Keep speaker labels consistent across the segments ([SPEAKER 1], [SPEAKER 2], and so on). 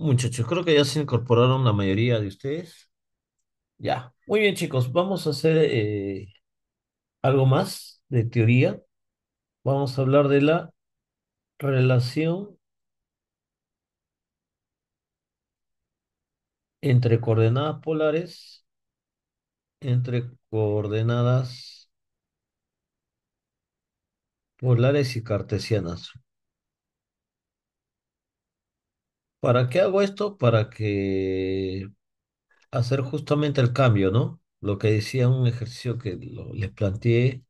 [SPEAKER 1] Muchachos, creo que ya se incorporaron la mayoría de ustedes. Ya. Muy bien, chicos, vamos a hacer eh, algo más de teoría. Vamos a hablar de la relación entre coordenadas polares, entre coordenadas polares y cartesianas. ¿Para qué hago esto? Para que hacer justamente el cambio, ¿no? Lo que decía un ejercicio que les planteé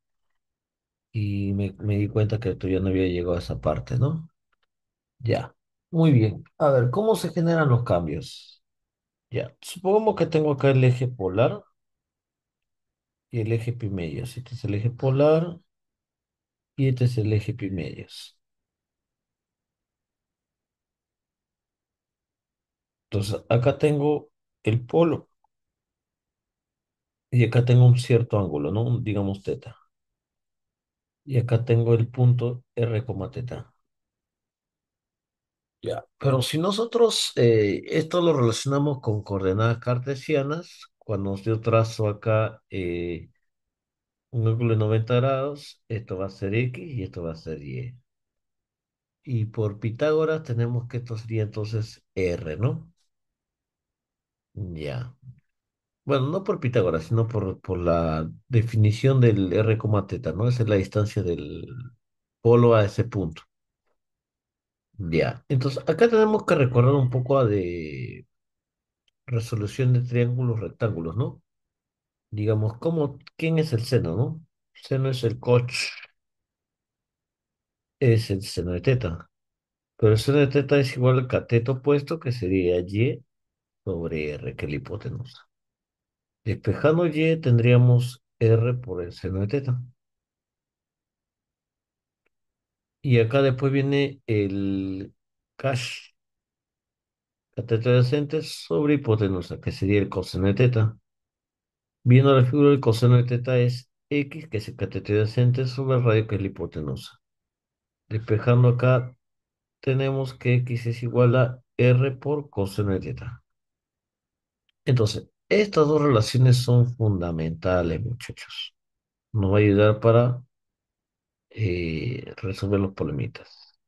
[SPEAKER 1] y me, di cuenta que esto ya no había llegado a esa parte, ¿no? Ya. Muy bien. A ver, ¿cómo se generan los cambios? Ya. Supongamos que tengo acá el eje polar y el eje pi medios. Este es el eje polar y este es el eje pi medios. Entonces, acá tengo el polo y acá tengo un cierto ángulo, ¿no? digamos teta. Y acá tengo el punto R, teta. Ya, pero si nosotros eh, esto lo relacionamos con coordenadas cartesianas, cuando yo trazo acá eh, un ángulo de 90 grados, esto va a ser X y esto va a ser Y. Y por Pitágoras tenemos que esto sería entonces R, ¿no? Ya. Bueno, no por Pitágoras, sino por, por la definición del R, teta, ¿no? Esa es la distancia del polo a ese punto. Ya. Entonces, acá tenemos que recordar un poco de resolución de triángulos rectángulos, ¿no? Digamos, ¿cómo, quién es el seno, no? Seno es el coche, es el seno de teta. Pero el seno de teta es igual al cateto opuesto, que sería Y sobre R, que es la hipotenusa. Despejando Y tendríamos R por el seno de teta. Y acá después viene el cash cateto adyacente sobre hipotenusa, que sería el coseno de teta. Viendo la figura, el coseno de teta es X, que es el cateto adyacente sobre el radio, que es la hipotenusa. Despejando acá, tenemos que X es igual a R por coseno de teta. Entonces, estas dos relaciones son fundamentales, muchachos. Nos va a ayudar para eh, resolver los problemitas.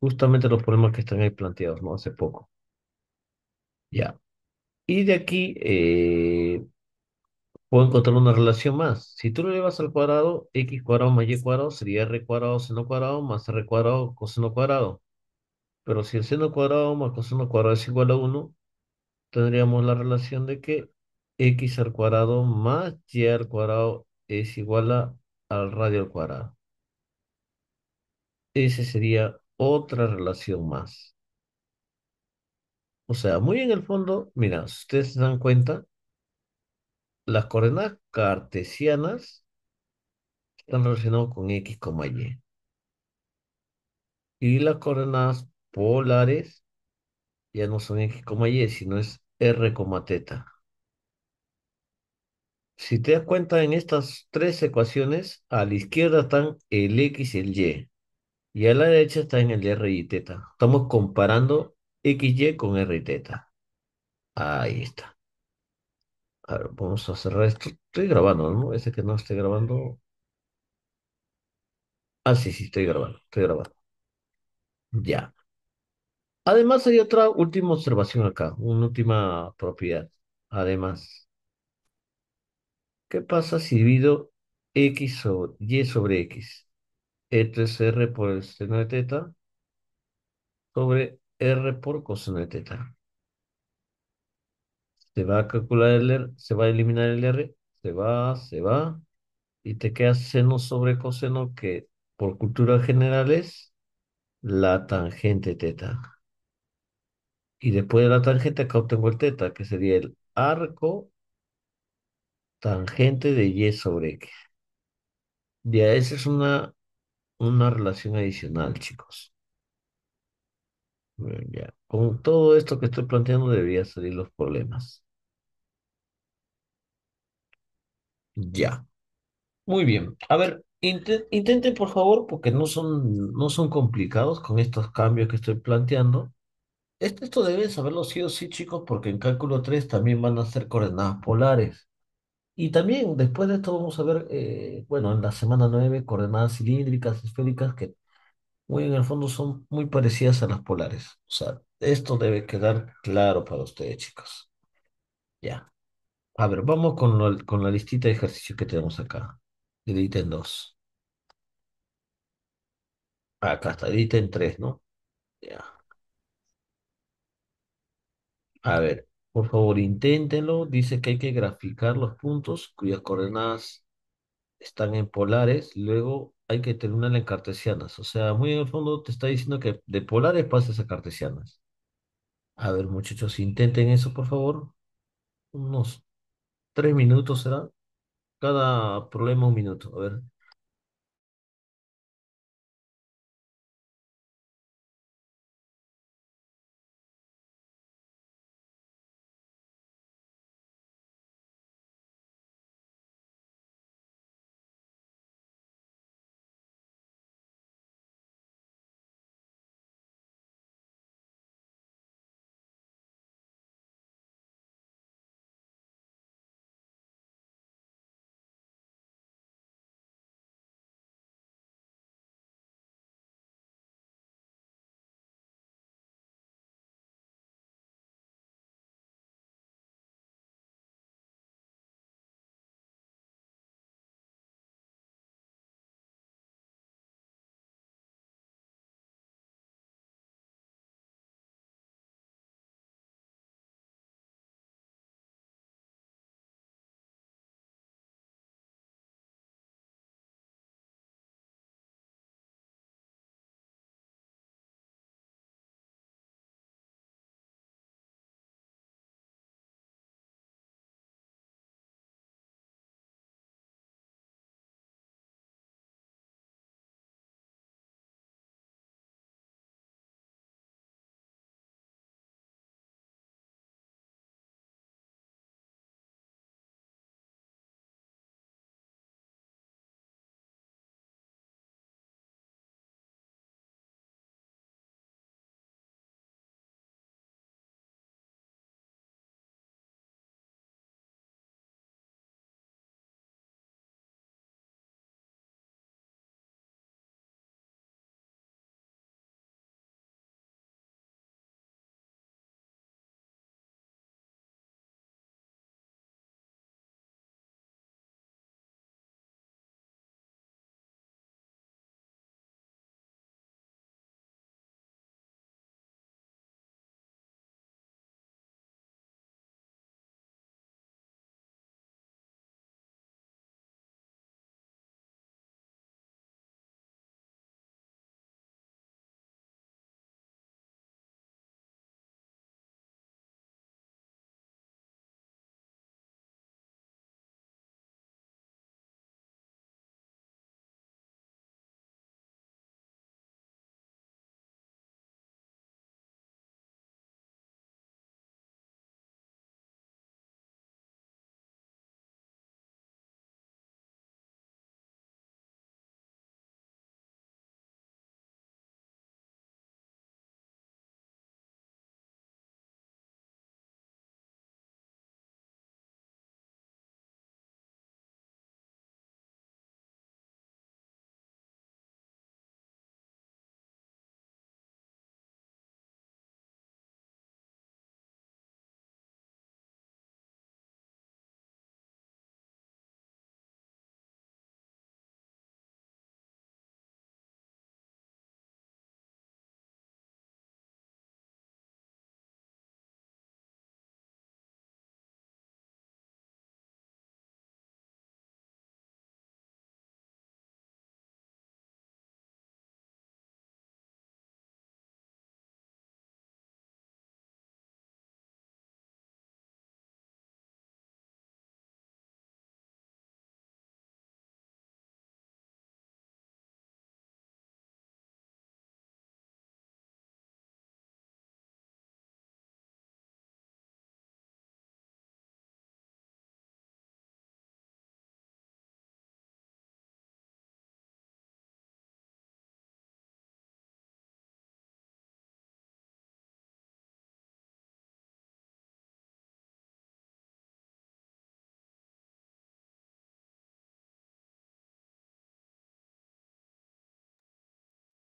[SPEAKER 1] Justamente los problemas que están ahí planteados, ¿no? Hace poco. Ya. Y de aquí eh, puedo encontrar una relación más. Si tú lo llevas al cuadrado, x cuadrado más y cuadrado sería r cuadrado seno cuadrado más r cuadrado coseno cuadrado. Pero si el seno cuadrado más coseno cuadrado es igual a 1, tendríamos la relación de que x al cuadrado más y al cuadrado es igual a, al radio al cuadrado. Esa sería otra relación más. O sea, muy en el fondo, mira, si ustedes se dan cuenta, las coordenadas cartesianas están relacionadas con x, y. Y las coordenadas polares ya no son x, y, sino es R teta. Si te das cuenta, en estas tres ecuaciones, a la izquierda están el X y el Y, y a la derecha están el R y teta. Estamos comparando X, Y con R y teta. Ahí está. A ver, vamos a cerrar esto. Estoy grabando, ¿no? Ese que no esté grabando. Ah, sí, sí, estoy grabando, estoy grabando. Ya. Además, hay otra última observación acá, una última propiedad. Además, ¿qué pasa si divido x sobre y sobre x? Esto es r por el seno de teta sobre r por coseno de teta. Se va a calcular el r, se va a eliminar el r, se va, se va, y te queda seno sobre coseno que por cultura general es la tangente teta. Y después de la tangente, acá obtengo el teta, que sería el arco tangente de Y sobre X. Ya, esa es una, una relación adicional, chicos. ya. Con todo esto que estoy planteando deberían salir los problemas. Ya. Muy bien. A ver, Intenten, por favor, porque no son, no son complicados con estos cambios que estoy planteando. Este, esto deben saberlo sí o sí, chicos, porque en cálculo 3 también van a ser coordenadas polares. Y también después de esto vamos a ver, eh, bueno, en la semana 9, coordenadas cilíndricas, esféricas, que muy en el fondo son muy parecidas a las polares. O sea, esto debe quedar claro para ustedes, chicos. Ya. A ver, vamos con, con la listita de ejercicios que tenemos acá. Editen 2. Acá está, editen 3, ¿no? Ya. A ver, por favor, inténtenlo. Dice que hay que graficar los puntos cuyas coordenadas están en polares, luego hay que terminar en cartesianas. O sea, muy en el fondo te está diciendo que de polares pases a cartesianas. A ver, muchachos, intenten eso, por favor. Unos tres minutos será. Cada problema un minuto. A ver.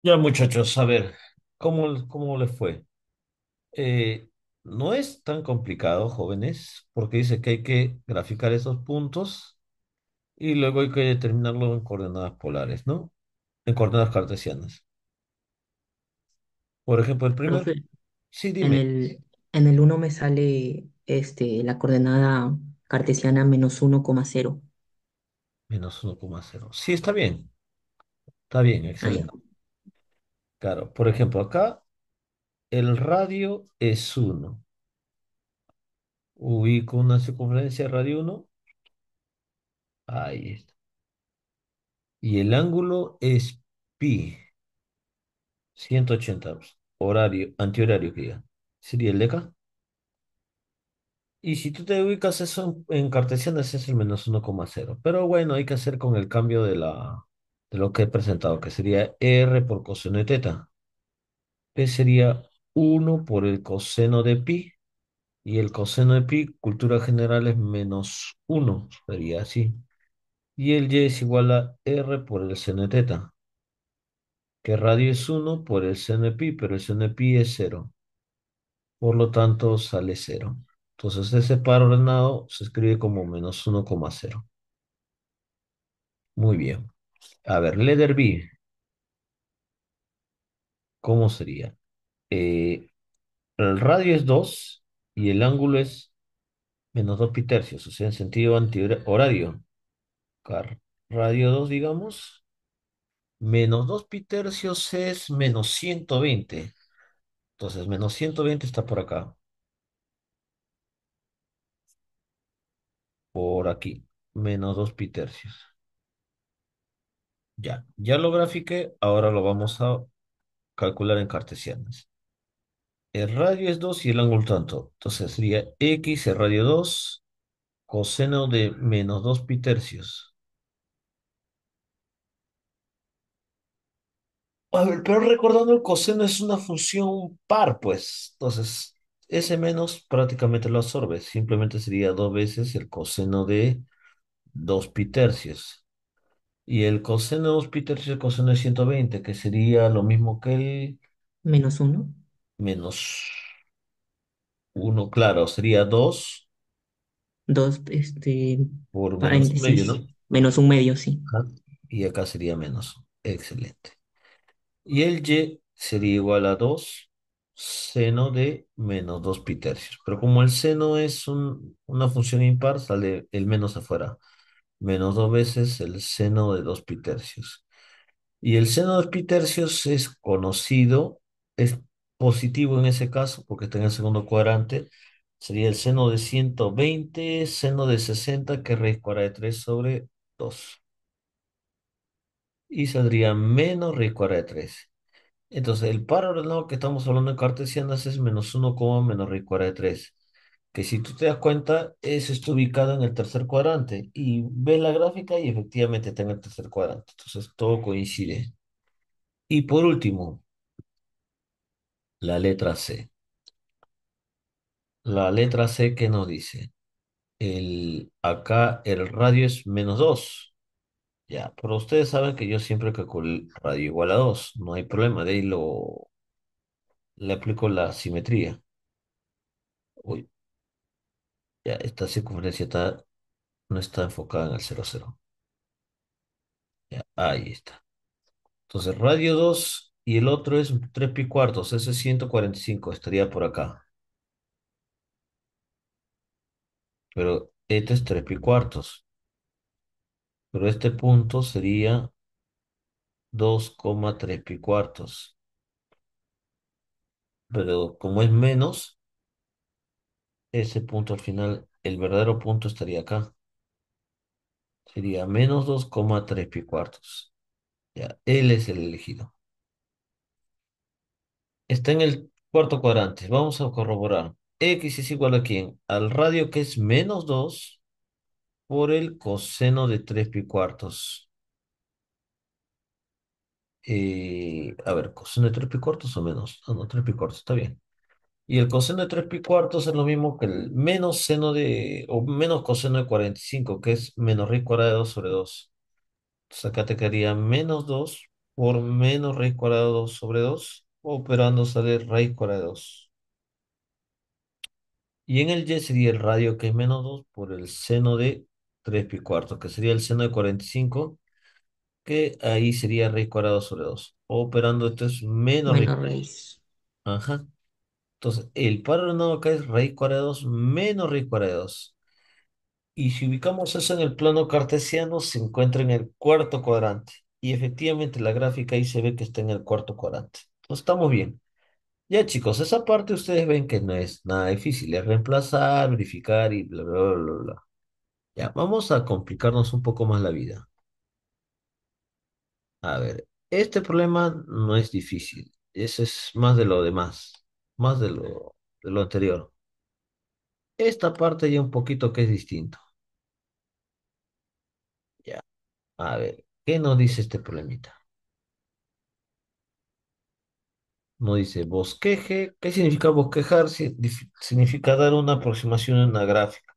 [SPEAKER 1] Ya, muchachos, a ver, ¿cómo, cómo les fue? Eh, no es tan complicado, jóvenes, porque dice que hay que graficar esos puntos y luego hay que determinarlo en coordenadas polares, ¿no? En coordenadas cartesianas. Por ejemplo, el primero. Sí, dime. el, en el 1 me sale este, la coordenada cartesiana menos 1,0. Menos 1,0. Sí, está bien. Está bien, excelente. Claro, por ejemplo, acá el radio es 1. Ubico una circunferencia de radio 1. Ahí está. Y el ángulo es pi. 180 Horario, antihorario que ya. Sería el de acá. Y si tú te ubicas eso en, en cartesianas es el menos 1,0. Pero bueno, hay que hacer con el cambio de la de lo que he presentado, que sería R por coseno de teta. P sería 1 por el coseno de pi. Y el coseno de pi, cultura general, es menos 1. Sería así. Y el Y es igual a R por el seno de teta. Que radio es 1 por el seno de pi, pero el seno de pi es 0. Por lo tanto, sale 0. Entonces, ese par ordenado se escribe como menos 1,0. Muy bien. A ver, letter B, ¿Cómo sería? Eh, el radio es 2 y el ángulo es menos 2 pi tercios, o sea, en sentido antihorario. Radio 2, digamos, menos 2 pi tercios es menos 120. Entonces, menos 120 está por acá. Por aquí, menos 2 pi tercios. Ya, ya lo grafiqué, ahora lo vamos a calcular en cartesianas. El radio es 2 y el ángulo tanto. Entonces sería x, el radio 2, coseno de menos 2 pi tercios. A ver, pero recordando el coseno es una función par, pues. Entonces, ese menos prácticamente lo absorbe. Simplemente sería dos veces el coseno de 2 pi tercios. Y el coseno de 2 pi tercios es el coseno de 120, que sería lo mismo que el Menos 1. menos 1, claro, sería 2 2, este, por menos un medio, ¿no? Menos un medio, sí. Y acá sería menos. Excelente. Y el y sería igual a 2 seno de menos 2 pi tercios. Pero como el seno es una función impar, sale el menos afuera menos dos veces el seno de dos pi tercios. Y el seno de dos pi tercios es conocido, es positivo en ese caso, porque está en el segundo cuadrante. Sería el seno de 120, seno de 60, que es raíz cuadrada de 3 sobre 2. Y saldría menos raíz cuadrada de 3. Entonces, el par ordenado que estamos hablando en cartesianas es menos 1, menos raíz cuadrada de 3 que si tú te das cuenta, es esto ubicado en el tercer cuadrante y ves la gráfica y efectivamente está en el tercer cuadrante. Entonces todo coincide. Y por último, la letra C. La letra C que nos dice, el, acá el radio es menos 2. Ya, pero ustedes saben que yo siempre calculo el radio igual a 2, no hay problema, de ahí lo, le aplico la simetría. Uy, ya, esta circunferencia no está enfocada en el 0,0. Ya, ahí está. Entonces, radio 2 y el otro es 3 pi cuartos. Ese es 145, estaría por acá. Pero este es 3 pi cuartos. Pero este punto sería 2,3 pi cuartos. Pero como es menos, ese punto al final, el verdadero punto estaría acá. Sería menos 2,3 pi cuartos. Ya, él es el elegido. Está en el cuarto cuadrante. Vamos a corroborar. X es igual a quién? Al radio que es menos 2 por el coseno de 3 pi cuartos. Eh, a ver, coseno de 3 pi cuartos o menos. No, no, 3 pi cuartos, está bien. Y el coseno de 3 pi cuartos es lo mismo que el menos seno de, o menos coseno de 45, que es menos raíz cuadrada de 2 sobre 2. Entonces acá te quedaría menos 2 por menos raíz cuadrada de 2 sobre 2, operando sale raíz cuadrada de 2. Y en el y sería el radio que es menos 2 por el seno de 3 pi cuartos, que sería el seno de 45, que ahí sería raíz cuadrada de 2 sobre 2. Operando esto es menos, raíz. raíz. Ajá. Entonces, el par ordenado acá es raíz cuadrada 2 menos raíz cuadrada 2. Y si ubicamos eso en el plano cartesiano, se encuentra en el cuarto cuadrante. Y efectivamente la gráfica ahí se ve que está en el cuarto cuadrante. Entonces, estamos bien. Ya chicos, esa parte ustedes ven que no es nada difícil, es reemplazar, verificar y bla, bla, bla, bla. Ya, vamos a complicarnos un poco más la vida. A ver, este problema no es difícil, Ese es más de lo demás más de lo, anterior. Esta parte ya un poquito que es distinto. Ya. A ver, ¿qué nos dice este problemita? Nos dice bosqueje. ¿Qué significa bosquejar? significa dar una aproximación en una gráfica.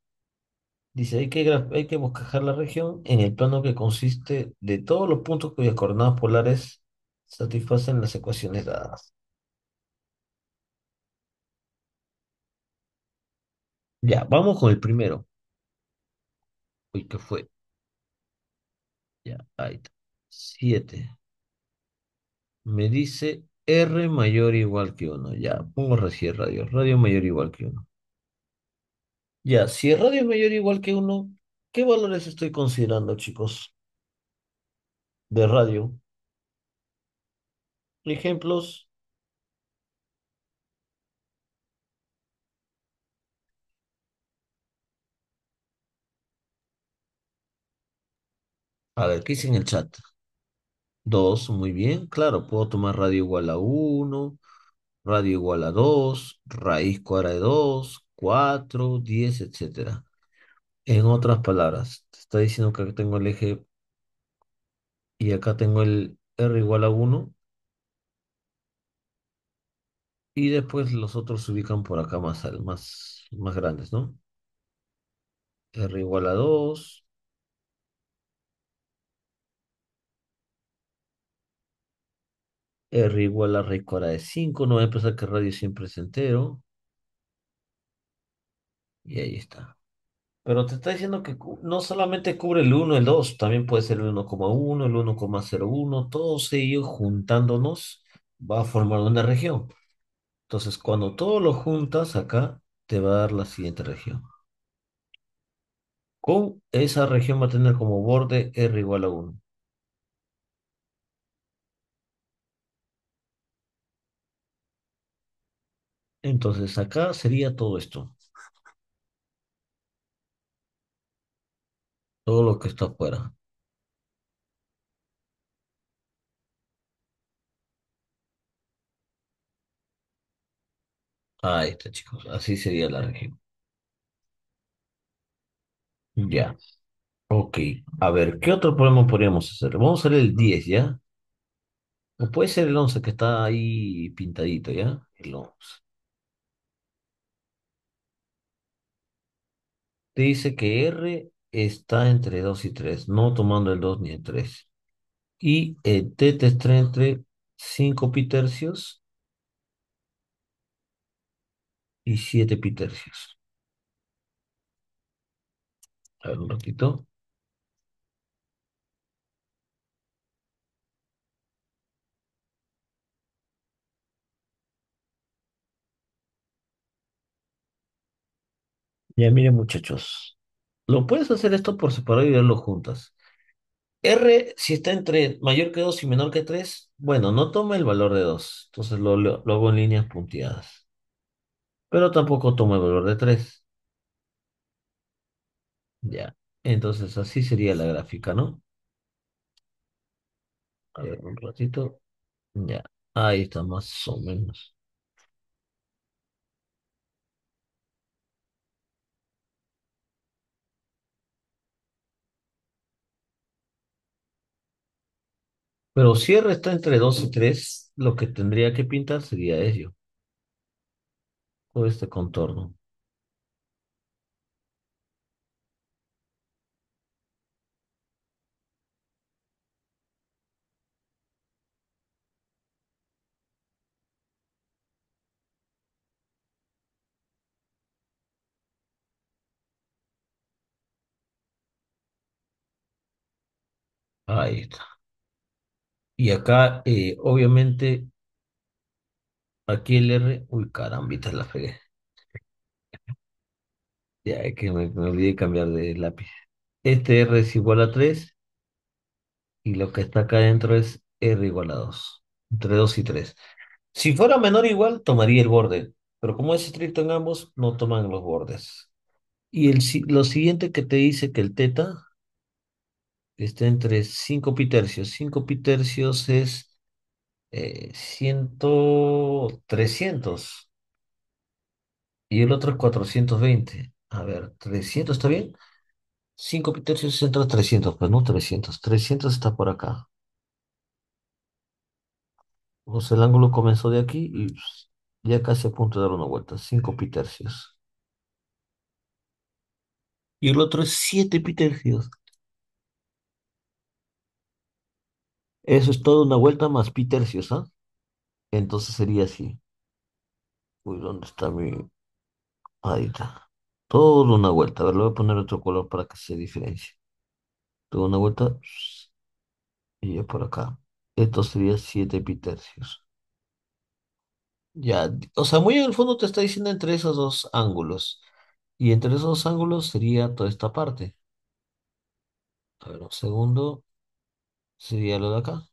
[SPEAKER 1] Dice, que, hay que bosquejar la región en el plano que consiste de todos los puntos cuyas coordenadas polares satisfacen las ecuaciones dadas. Ya, vamos con el primero. Uy, ¿qué fue? Ya, ahí está. Me dice R mayor o igual que uno. Ya, pongo recién radio. Radio mayor o igual que uno. Ya, si el radio es mayor o igual que uno, ¿qué valores estoy considerando, chicos? De radio. Ejemplos. A ver, ¿qué hice en el chat? 2, muy bien, claro, puedo tomar radio igual a 1, radio igual a 2, raíz cuadrada de 2, 4, 10, etcétera. En otras palabras, está diciendo que acá tengo el eje y acá tengo el r igual a 1 y después los otros se ubican por acá más grandes, ¿no? r igual a 2, R igual a raíz cuadrada de 5. No voy a empezar que radio siempre es entero. Y ahí está. Pero te está diciendo que no solamente cubre el 1, el 2, también puede ser el 1,1, el 1,01, todos ellos juntándonos va a formar una región. Entonces, cuando todo lo juntas acá, te va a dar la siguiente región. Con esa región va a tener como borde R igual a 1. Entonces, acá sería todo esto. Todo lo que está afuera. Ahí está, chicos. Así sería la región. Ya. Ok. A ver, ¿qué otro problema podríamos hacer? Vamos a hacer el 10, ¿ya? O puede ser el 11 que está ahí pintadito, ¿ya? El 11. te dice que R está entre 2 y 3, no tomando el 2 ni el 3. Y el T está entre 5 pi tercios y 7 tercios. A ver un ratito. Ya miren, muchachos, lo puedes hacer esto por separado y verlo juntas. R, si está entre mayor que 2 y menor que 3, bueno, no toma el valor de 2. Entonces lo, lo, hago en líneas punteadas. Pero tampoco toma el valor de 3. Ya. Entonces así sería la gráfica, ¿no? A ver, un eh, ratito. Ya. Ahí está más o menos. Pero cierre está entre 2 y tres. Lo que tendría que pintar sería ello. Todo este contorno. Ahí está. Y acá, eh, obviamente, aquí el R. Uy, carambita, la fregué. Ya, es que me, me olvidé cambiar de lápiz. Este R es igual a 3. Y lo que está acá adentro es R igual a 2. Entre 2 y 3. Si fuera menor o igual, tomaría el borde. Pero como es estricto en ambos, no toman los bordes. Y el, lo siguiente que te dice que el teta está entre 5 pi tercios. 5 pi tercios es eh, 100, 300. Y el otro es 420. A ver, 300, ¿está bien? 5 tercios es entre 300, pues no 300. 300 está por acá. O el ángulo comenzó de aquí y pues, ya casi a punto de dar una vuelta. 5 pi tercios. Y el otro es 7 tercios. Eso es toda una vuelta más pi tercios, ¿ah? Entonces sería así. Uy, ¿dónde está mi...? Ahí está. Toda una vuelta. A ver, le voy a poner otro color para que se diferencie. Toda una vuelta. Y ya por acá. Esto sería 7 pi tercios. Ya, o sea, muy en el fondo te está diciendo entre esos dos ángulos. Y entre esos dos ángulos sería toda esta parte. A ver, un segundo sería lo de acá.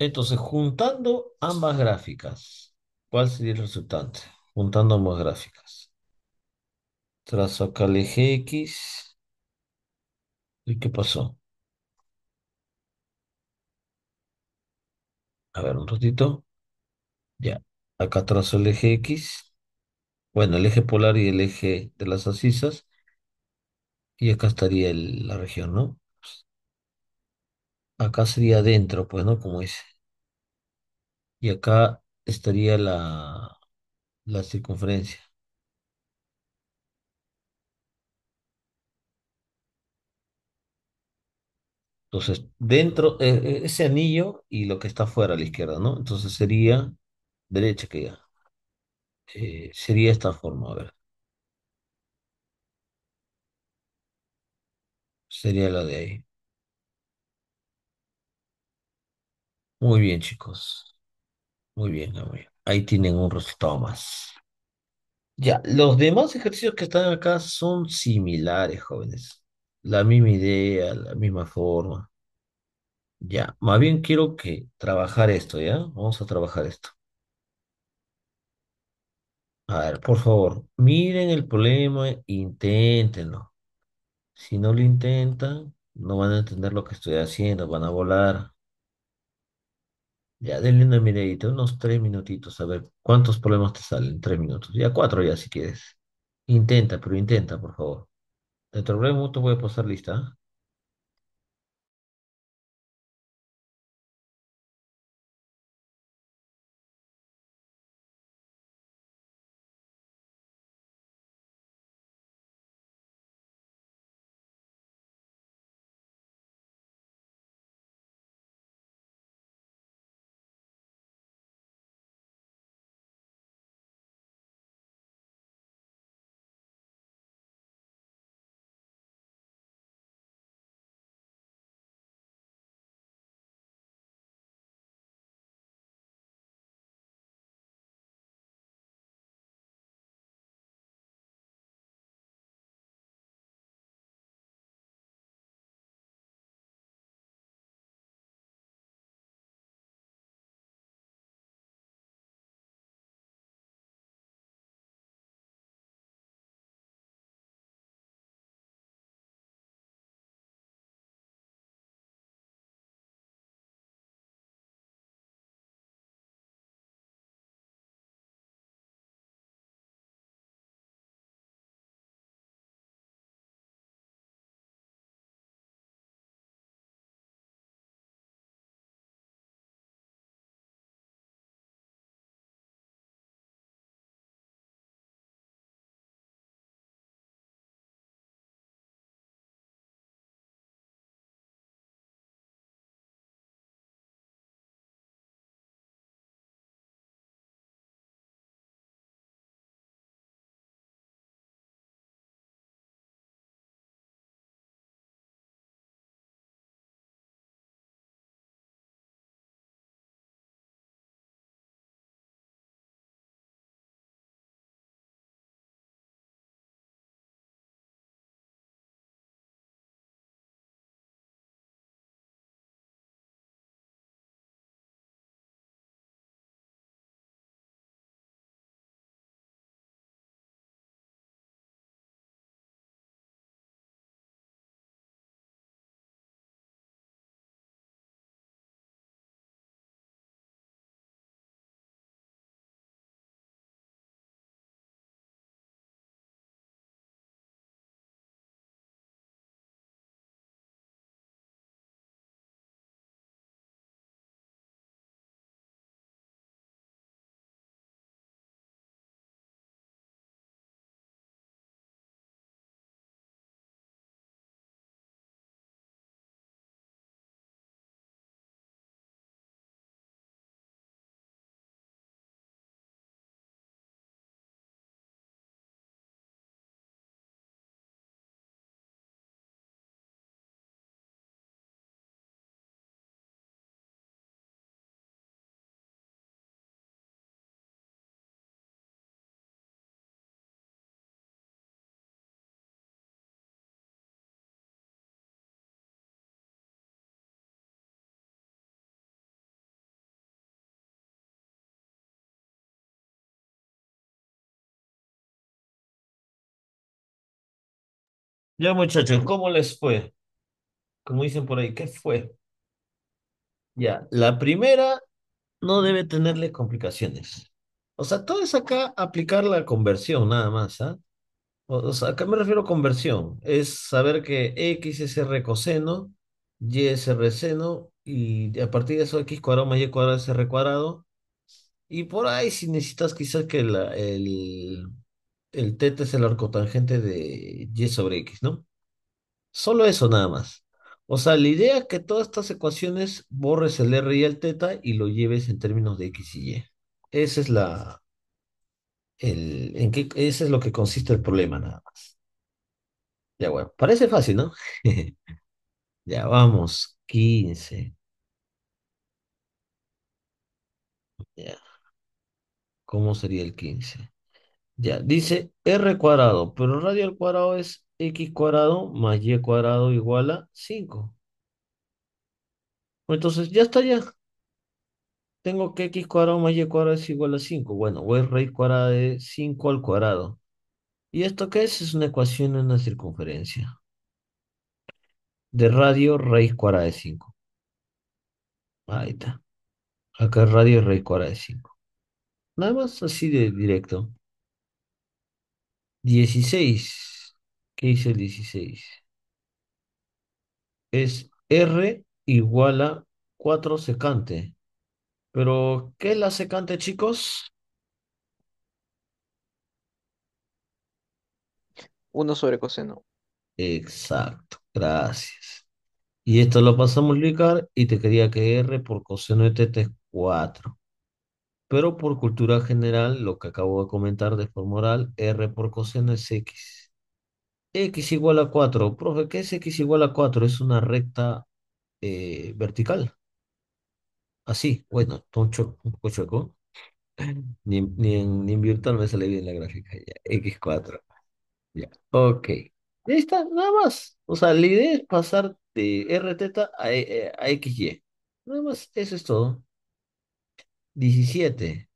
[SPEAKER 1] Entonces, juntando ambas gráficas, ¿cuál sería el resultante? Juntando ambas gráficas. Trazo acá el eje X. ¿Y qué pasó? A ver, un ratito. Ya, acá trazo el eje X bueno, el eje polar y el eje de las asisas, y acá estaría la región, ¿no? Acá sería adentro, pues, ¿no? Como dice. Y acá estaría la, la circunferencia. Entonces, dentro, e, e, ese anillo y lo que está afuera a la izquierda, ¿no? Entonces sería derecha que ya. Eh, sería esta forma, a ver. Sería la de ahí. Muy bien, chicos. Muy bien, muy Ahí tienen un resultado más. Ya, los demás ejercicios que están acá son similares, jóvenes. La misma idea, la misma forma. Ya, más bien quiero que trabajar esto, ¿ya? Vamos a trabajar esto. A ver, por favor, miren el problema, inténtenlo. Si no lo intentan, no van a entender lo que estoy haciendo, van a volar. Ya, denle una miradita, unos tres minutitos, a ver cuántos problemas te salen. Tres minutos, ya cuatro ya si quieres. Intenta, pero intenta, por favor. Dentro de un voy a pasar lista. ¿ah? Ya, muchachos, ¿cómo les fue? Como dicen por ahí, ¿qué fue? Ya, la primera no debe tenerle complicaciones. O sea, todo es acá aplicar la conversión, nada más, ¿ah? O, sea, acá me refiero a conversión? Es saber que x es r coseno, y es r seno, y a partir de eso x cuadrado más y cuadrado es r cuadrado. Y por ahí si necesitas quizás que la, el, el teta es el arcotangente de y sobre x, ¿no? Solo eso nada más. O sea, la idea es que todas estas ecuaciones borres el r y el teta y lo lleves en términos de x y y. Esa es la, el, en qué, ese es lo que consiste el problema nada más. Ya, bueno, parece fácil, ¿no? ya, vamos, 15. Ya. ¿Cómo sería el 15? Ya, dice r cuadrado, pero radio al cuadrado es x cuadrado más y cuadrado igual a 5. Entonces, ya está ya. Tengo que x cuadrado más y cuadrado es igual a 5. Bueno, o es raíz cuadrada de 5 al cuadrado. ¿Y esto qué es? Es una ecuación en la circunferencia. De radio raíz cuadrada de 5. Ahí está. Acá radio raíz cuadrada de 5. Nada más así de directo. 16. ¿Qué dice el 16? Es R igual a 4 secante. Pero, ¿qué es la secante, chicos? 1 sobre coseno. Exacto, gracias. Y esto lo pasamos a y te quería que R por coseno de teta es 4 pero por cultura general, lo que acabo de comentar de forma oral, R por coseno es X. X igual a 4. Profe, ¿qué es X igual a 4? Es una recta eh, vertical. Así, bueno, un poco chueco. Ni, en, ni virtual me sale bien la gráfica. Ya, X4. Ya, ok. Ahí está, nada más. O sea, la idea es pasar de R teta a, eh, a XY. Nada más, eso es todo. 17.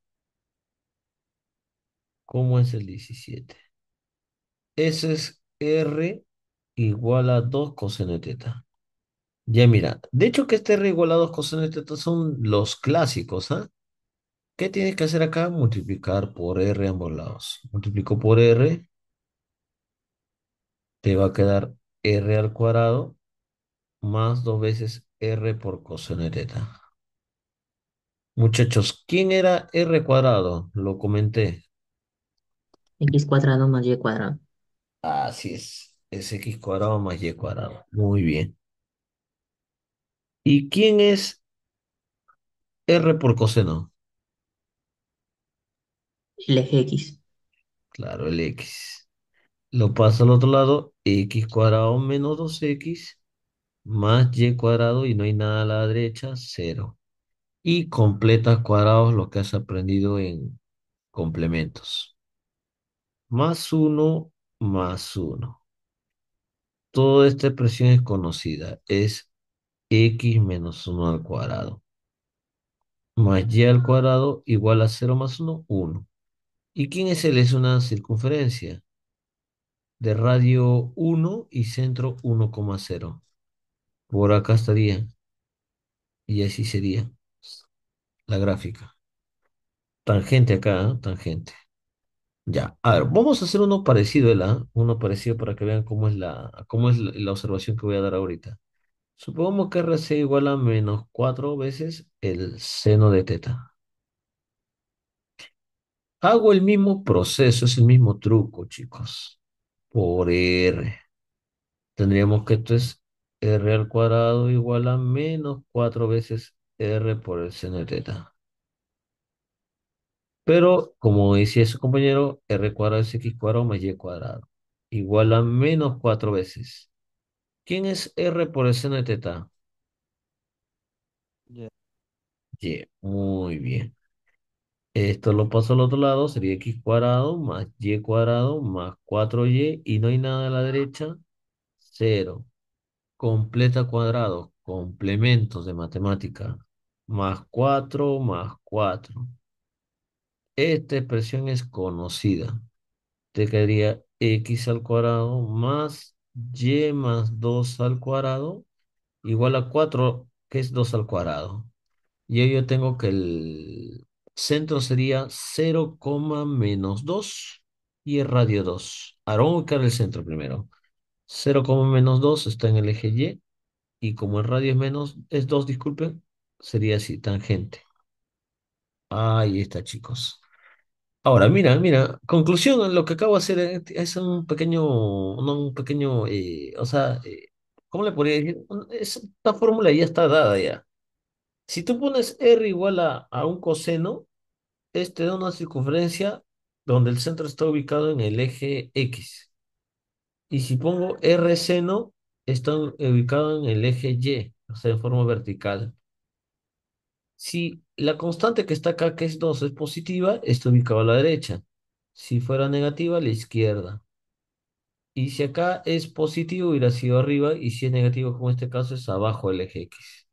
[SPEAKER 1] ¿Cómo es el 17? Ese es R igual a 2 coseno de teta. Ya mira, de hecho que este R igual a 2 coseno de teta son los clásicos, ¿ah? ¿Qué tienes que hacer acá? Multiplicar por R ambos lados. Multiplico por R. Te va a quedar R al cuadrado más dos veces R por coseno de teta. Muchachos, ¿quién era R cuadrado? Lo comenté. X cuadrado más Y cuadrado. Así es. Es X cuadrado más Y cuadrado. Muy bien. ¿Y quién es R por coseno? El eje X. Claro, el X. Lo paso al otro lado, X cuadrado menos 2X más Y cuadrado y no hay nada a la derecha, Cero y completas cuadrados lo que has aprendido en complementos. Más 1, más 1. Toda esta expresión es conocida, es x menos 1 al cuadrado. Más y al cuadrado igual a 0 más 1, 1. ¿Y quién es él? Es una circunferencia de radio 1 y centro 1,0. Por acá estaría. Y así sería la gráfica. Tangente acá, ¿eh? tangente. Ya, a ver, vamos a hacer uno parecido, ¿eh? ¿la? Uno parecido para que vean cómo es la, cómo es la observación que voy a dar ahorita. Supongamos que RC igual a menos 4 veces el seno de teta. Hago el mismo proceso, es el mismo truco, chicos. Por R. Tendríamos que esto es R al cuadrado igual a menos 4 veces R por el seno de teta. Pero, como decía su compañero, R cuadrado es X cuadrado más Y cuadrado. Igual a menos cuatro veces. ¿Quién es R por el seno de teta? Y. Muy bien. Esto lo paso al otro lado, sería x cuadrado más y cuadrado más 4y y no hay nada a la derecha, cero Completa cuadrado, complementos de matemática más 4 más 4. Esta expresión es conocida. Te quedaría x al cuadrado más y más 2 al cuadrado igual a 4, que es 2 al cuadrado. Y ahí yo tengo que el centro sería 0, menos 2 y el radio 2. Ahora vamos a buscar el centro primero. 0, menos 2 está en el eje Y. Y como el radio es menos, es 2, disculpen, sería así, tangente. Ahí está, chicos. Ahora, mira, mira, conclusión lo que acabo de hacer es un pequeño, un, pequeño, eh, o sea, eh, ¿cómo le podría decir? Esta fórmula ya está dada ya. Si tú pones R igual a, a un coseno, este da una circunferencia donde el centro está ubicado en el eje X. Y si pongo R seno, está ubicado en el eje Y, o sea, en forma vertical. Si la constante que está acá, que es 2, es positiva, está ubicado a la derecha. Si fuera negativa, a la izquierda. Y si acá es positivo, irá sido arriba. Y si es negativo, como en este caso, es abajo del eje X.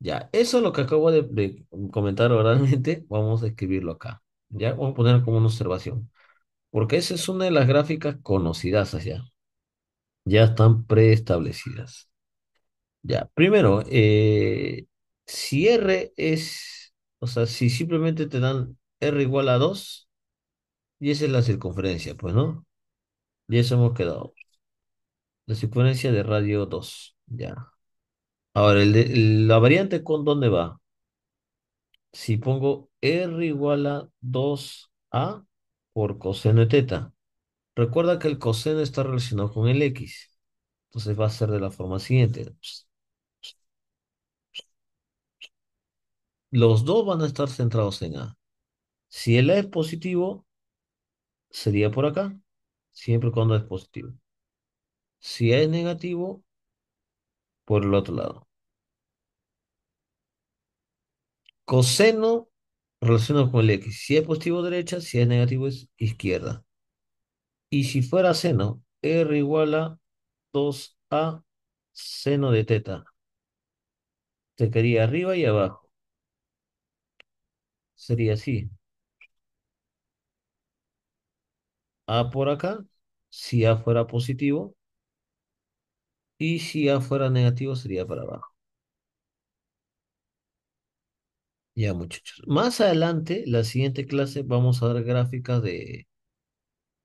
[SPEAKER 1] Ya, eso es lo que acabo de, comentar oralmente. Vamos a escribirlo acá. Ya, vamos a poner como una observación. Porque esa es una de las gráficas conocidas allá. Ya están preestablecidas. Ya, primero, eh, si R es, o sea, si simplemente te dan R igual a 2, y esa es la circunferencia, pues, ¿no? Y eso hemos quedado. La circunferencia de radio 2, ya. Ahora, el la variante con dónde va. Si pongo R igual a 2A por coseno de teta. Recuerda que el coseno está relacionado con el X. Entonces va a ser de la forma siguiente. Pues, los dos van a estar centrados en A. Si el A es positivo, sería por acá, siempre cuando es positivo. Si A es negativo, por el otro lado. Coseno relacionado con el X. Si es positivo, derecha. Si es negativo, es izquierda. Y si fuera seno, R igual a 2A seno de teta. Te quería arriba y abajo. Sería así. A por acá, si A fuera positivo, y si A fuera negativo sería para abajo. Ya muchachos. Más adelante, la siguiente clase, vamos a ver gráficas de,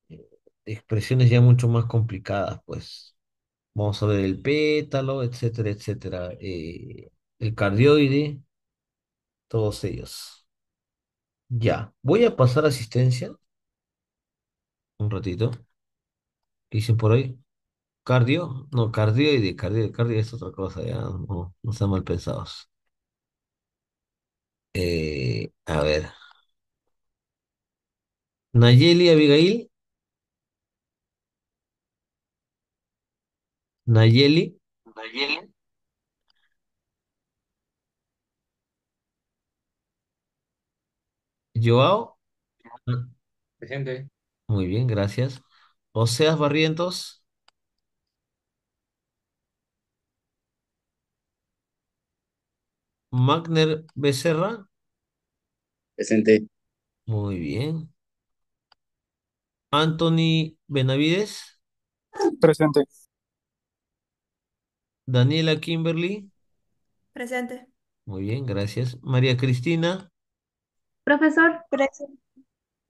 [SPEAKER 1] eh, expresiones ya mucho más complicadas, pues. Vamos a ver el pétalo, etcétera, etcétera. Eh, el cardioide, todos ellos. Ya, voy a pasar asistencia un ratito. ¿Qué por hoy? ¿Cardio? No, cardio y de cardio. Cardio es otra cosa, ya. No, no están mal pensados. Eh, a ver. Nayeli Abigail. Nayeli. Nayeli. Joao, Presente. muy bien, gracias. Oseas Barrientos, Magner Becerra, Presente. muy bien. Anthony Benavides, Presente. Daniela Kimberly, Presente. muy bien, gracias. María Cristina Profesor,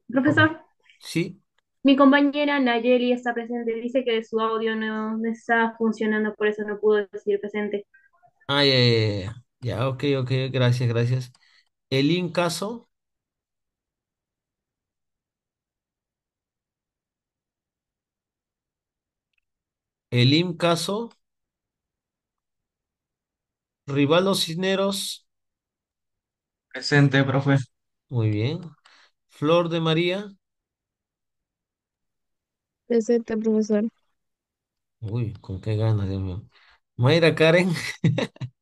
[SPEAKER 1] profesor, Sí, mi compañera Nayeli está presente. Dice que su audio no está funcionando, por eso no pudo decir presente. ah, ya, ya, ya, ok, ok, gracias, gracias. El Caso. el Caso. Rivaldo Cisneros, Presente, profe. Muy bien. Flor de María. Presente, profesor. Uy, con qué ganas, Dios Mayra Karen.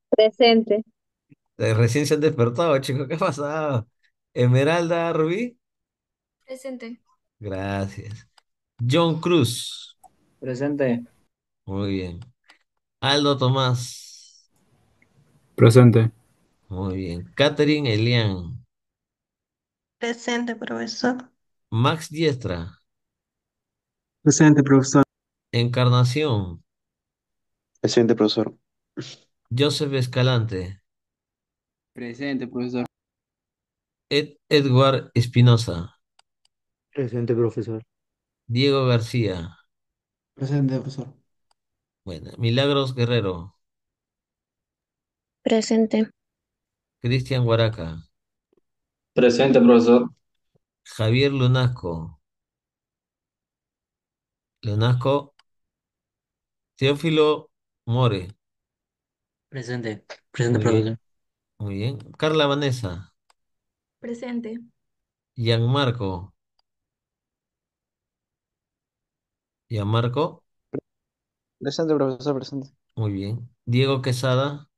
[SPEAKER 1] Presente. Eh, recién se han despertado, chicos. ¿Qué ha pasado? Esmeralda Rubí. Presente. Gracias. John Cruz. Presente. Muy bien. Aldo Tomás. Presente. Muy bien. Catherine Elian. Presente, profesor. Max Diestra. Presente, profesor. Encarnación. Presente, profesor. Joseph Escalante. Presente, profesor. Ed Edward Espinosa. Presente, profesor. Diego García. Presente, profesor. Bueno, Milagros Guerrero. Presente. Cristian Huaraca.
[SPEAKER 2] Presente, profesor.
[SPEAKER 1] Javier Lunasco. Lunasco. Teófilo More. Presente, presente, profesor. muy bien. Carla Vanessa. Presente. Gianmarco. Gianmarco. Presente, profesor, presente. Muy bien. Diego Quesada.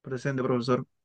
[SPEAKER 1] Presente, profesor.